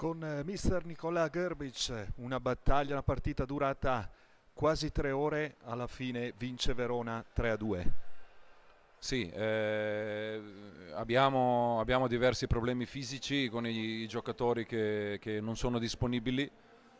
con eh, mister Nicola Gerbic, una battaglia, una partita durata quasi tre ore, alla fine vince Verona 3-2. Sì, eh, abbiamo, abbiamo, diversi problemi fisici con i, i giocatori che, che, non sono disponibili,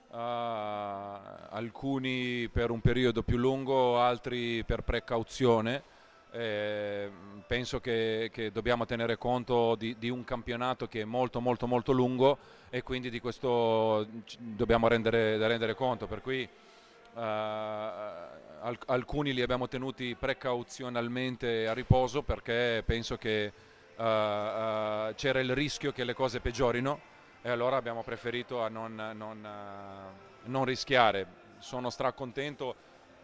uh, alcuni per un periodo più lungo, altri per precauzione. Eh, penso che, che, dobbiamo tenere conto di, di, un campionato che è molto molto molto lungo e quindi di questo dobbiamo rendere, rendere conto per cui eh, alc alcuni li abbiamo tenuti precauzionalmente a riposo perché penso che eh, eh, c'era il rischio che le cose peggiorino e allora abbiamo preferito a non, non, eh, non rischiare sono stracontento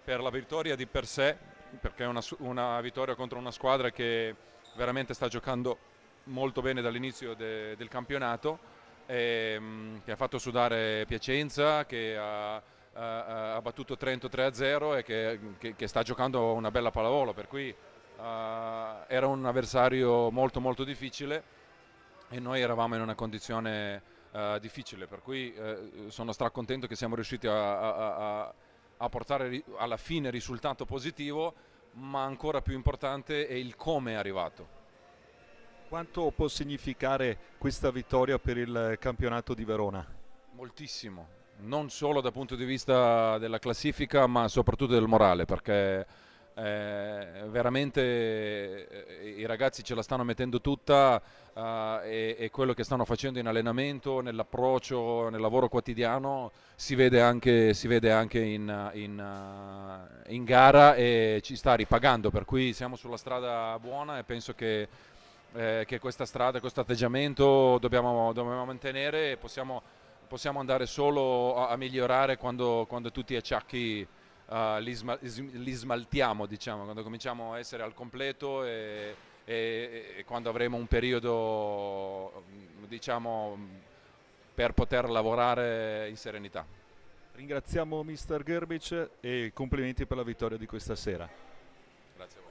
per la vittoria di per sé perché è una, una, vittoria contro una squadra che veramente sta giocando molto bene dall'inizio de, del campionato, e, ehm, che ha fatto sudare Piacenza, che ha, ha, ha battuto Trento 3-0 e che, che, che, sta giocando una bella pallavolo, per cui uh, era un avversario molto molto difficile e noi eravamo in una condizione uh, difficile, per cui uh, sono stracontento che siamo riusciti a, a, a a portare alla fine risultato positivo, ma ancora più importante è il come è arrivato. Quanto può significare questa vittoria per il campionato di Verona? Moltissimo, non solo dal punto di vista della classifica, ma soprattutto del morale, perché eh, veramente eh, i ragazzi ce la stanno mettendo tutta eh, e, e, quello che stanno facendo in allenamento, nell'approccio, nel lavoro quotidiano si vede anche, si vede anche in, in, eh, in, gara e ci sta ripagando, per cui siamo sulla strada buona e penso che, che questa strada, questo atteggiamento dobbiamo, dobbiamo mantenere e possiamo, possiamo andare solo a, a migliorare quando, quando tutti acciacchi uh, li, sma li, smaltiamo, diciamo, quando cominciamo a essere al completo e, e, e quando avremo un periodo mm, diciamo, mm, per poter lavorare in serenità. Ringraziamo mister Gerbic e complimenti per la vittoria di questa sera. Grazie a voi.